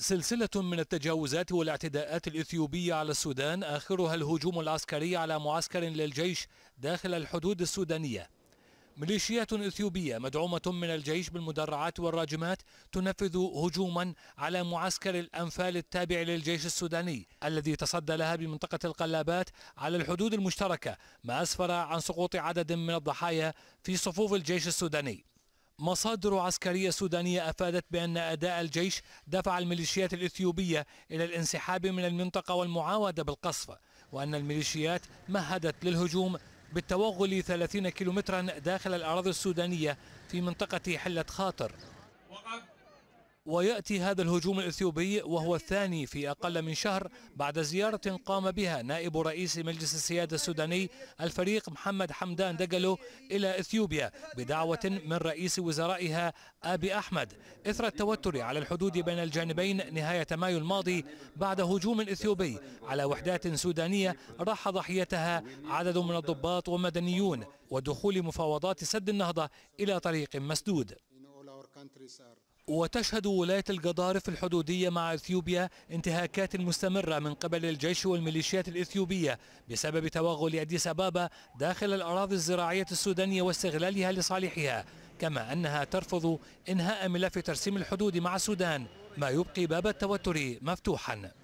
سلسلة من التجاوزات والاعتداءات الإثيوبية على السودان آخرها الهجوم العسكري على معسكر للجيش داخل الحدود السودانية ميليشيات إثيوبية مدعومة من الجيش بالمدرعات والراجمات تنفذ هجوما على معسكر الأنفال التابع للجيش السوداني الذي تصدى لها بمنطقة القلابات على الحدود المشتركة ما أسفر عن سقوط عدد من الضحايا في صفوف الجيش السوداني مصادر عسكرية سودانية أفادت بأن أداء الجيش دفع الميليشيات الإثيوبية إلى الانسحاب من المنطقة والمعاودة بالقصف وأن الميليشيات مهدت للهجوم بالتوغل 30 كيلومترا داخل الأراضي السودانية في منطقة حلة خاطر ويأتي هذا الهجوم الإثيوبي وهو الثاني في أقل من شهر بعد زيارة قام بها نائب رئيس مجلس السيادة السوداني الفريق محمد حمدان دقلو إلى إثيوبيا بدعوة من رئيس وزرائها أبي أحمد إثر التوتر على الحدود بين الجانبين نهاية مايو الماضي بعد هجوم إثيوبي على وحدات سودانية راح ضحيتها عدد من الضباط ومدنيون ودخول مفاوضات سد النهضة إلى طريق مسدود وتشهد ولاية الجدارف الحدودية مع إثيوبيا انتهاكات مستمرة من قبل الجيش والميليشيات الإثيوبية بسبب توغل أديس أبابا داخل الأراضي الزراعية السودانية واستغلالها لصالحها كما أنها ترفض إنهاء ملف ترسيم الحدود مع السودان ما يبقي باب التوتر مفتوحاً